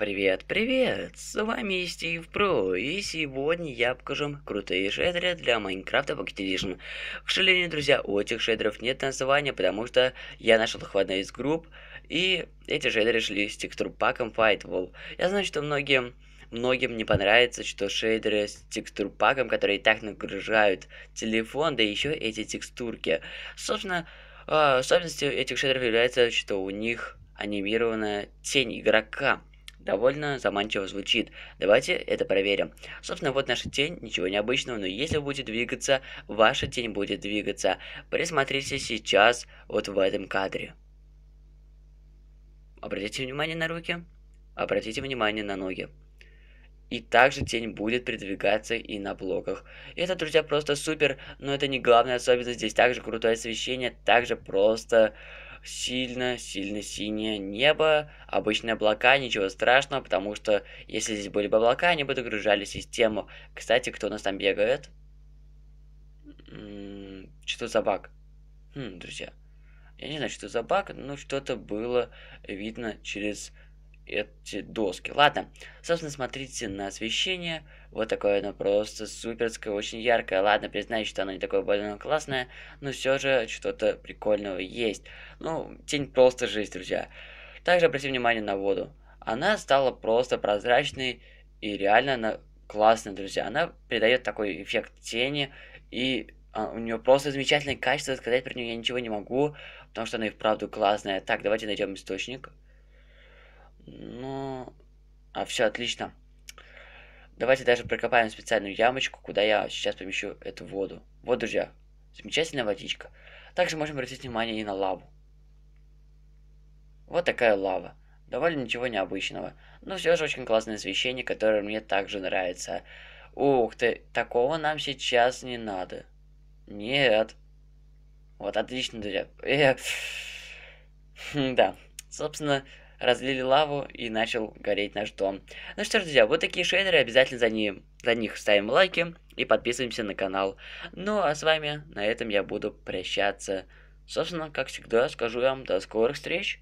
Привет, привет! С вами Стив Про, и сегодня я покажу крутые шейдеры для Майнкрафта Pocket Edition. К сожалению, друзья, у этих шейдеров нет названия, потому что я нашел их в одной из групп, и эти шейдеры шли с текстурпаком Fightwall. Я знаю, что многим многим не понравится, что шейдеры с текстурпаком, которые так нагружают телефон, да еще эти текстурки. Собственно, а, особенностью этих шейдеров является, что у них анимирована тень игрока. Довольно заманчиво звучит. Давайте это проверим. Собственно, вот наша тень, ничего необычного, но если будет двигаться, ваша тень будет двигаться. Присмотрите сейчас вот в этом кадре. Обратите внимание на руки, обратите внимание на ноги. И также тень будет передвигаться и на блоках. это, друзья, просто супер, но это не главная особенность. Здесь также крутое освещение, также просто сильно-сильно синее небо. Обычные облака, ничего страшного, потому что если здесь были бы облака, они бы догружали систему. Кстати, кто у нас там бегает? Что за баг? Хм, друзья. Я не знаю, что за баг, но что-то было видно через эти доски. Ладно, собственно, смотрите на освещение. Вот такое оно просто суперское, очень яркое. Ладно, признаюсь, что оно не такое больно классное, но все же что-то прикольного есть. Ну, тень просто жизнь, друзья. Также обратим внимание на воду. Она стала просто прозрачной и реально она классная, друзья. Она придает такой эффект тени и а, у нее просто замечательное качество, сказать про нее я ничего не могу, потому что она и вправду классная. Так, давайте найдем источник. А, все отлично. Давайте даже прокопаем специальную ямочку, куда я сейчас помещу эту воду. Вот, друзья, замечательная водичка. Также можем обратить внимание и на лаву. Вот такая лава. Довольно ничего необычного. Но все же очень классное освещение, которое мне также нравится. Ух ты, такого нам сейчас не надо. Нет. Вот отлично, друзья. Хм, да. Собственно, разлили лаву и начал гореть наш дом. Ну что ж, друзья, вот такие шейдеры, обязательно за, ним, за них ставим лайки и подписываемся на канал. Ну а с вами на этом я буду прощаться. Собственно, как всегда, скажу вам до скорых встреч.